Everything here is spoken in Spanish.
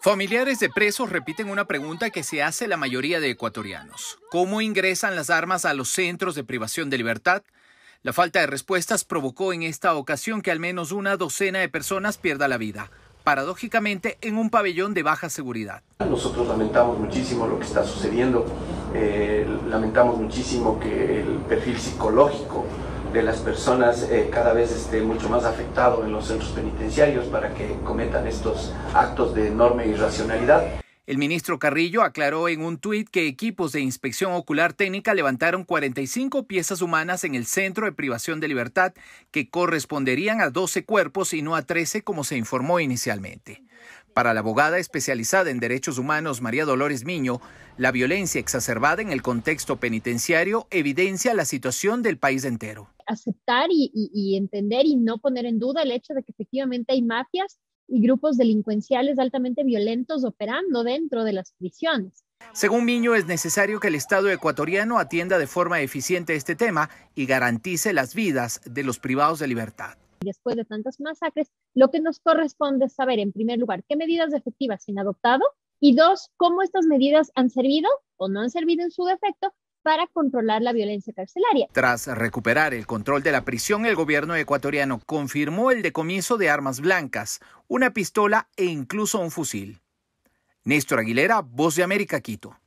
Familiares de presos repiten una pregunta que se hace la mayoría de ecuatorianos. ¿Cómo ingresan las armas a los centros de privación de libertad? La falta de respuestas provocó en esta ocasión que al menos una docena de personas pierda la vida, paradójicamente en un pabellón de baja seguridad. Nosotros lamentamos muchísimo lo que está sucediendo, eh, lamentamos muchísimo que el perfil psicológico de las personas eh, cada vez esté mucho más afectado en los centros penitenciarios para que cometan estos actos de enorme irracionalidad. El ministro Carrillo aclaró en un tuit que equipos de inspección ocular técnica levantaron 45 piezas humanas en el centro de privación de libertad que corresponderían a 12 cuerpos y no a 13 como se informó inicialmente. Para la abogada especializada en derechos humanos María Dolores Miño, la violencia exacerbada en el contexto penitenciario evidencia la situación del país entero aceptar y, entender y no poner en duda el hecho de que efectivamente hay mafias y grupos delincuenciales altamente violentos operando dentro de las prisiones. Según Miño, es necesario que el Estado ecuatoriano atienda de forma eficiente este tema y garantice las vidas de los privados de libertad. Después de tantas masacres, lo que nos corresponde es saber, en primer lugar, qué medidas efectivas se han adoptado y dos, cómo estas medidas han servido o no han servido en su defecto para controlar la violencia carcelaria. Tras recuperar el control de la prisión, el gobierno ecuatoriano confirmó el decomiso de armas blancas, una pistola e incluso un fusil. Néstor Aguilera, Voz de América, Quito.